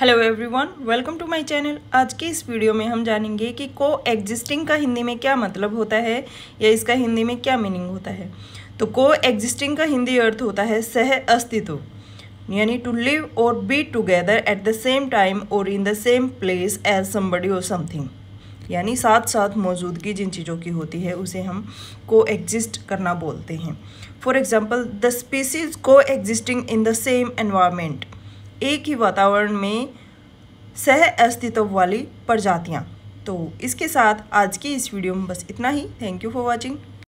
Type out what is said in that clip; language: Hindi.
hello everyone welcome to my channel आज के इस वीडियो में हम जानेंगे कि को एग्जिस्टिंग का हिंदी में क्या मतलब होता है या इसका हिंदी में क्या मीनिंग होता है तो को एग्जिस्टिंग का हिंदी अर्थ होता है सह अस्तित्व यानी टू लिव और be together at the same time और in the same place as somebody और समथिंग यानी साथ साथ मौजूदगी जिन चीज़ों की होती है उसे हम को एग्जिस्ट करना बोलते हैं फॉर एग्ज़ाम्पल द स्पीसीज को existing in the same environment एक ही वातावरण में सह अस्तित्व वाली प्रजातियाँ तो इसके साथ आज की इस वीडियो में बस इतना ही थैंक यू फॉर वॉचिंग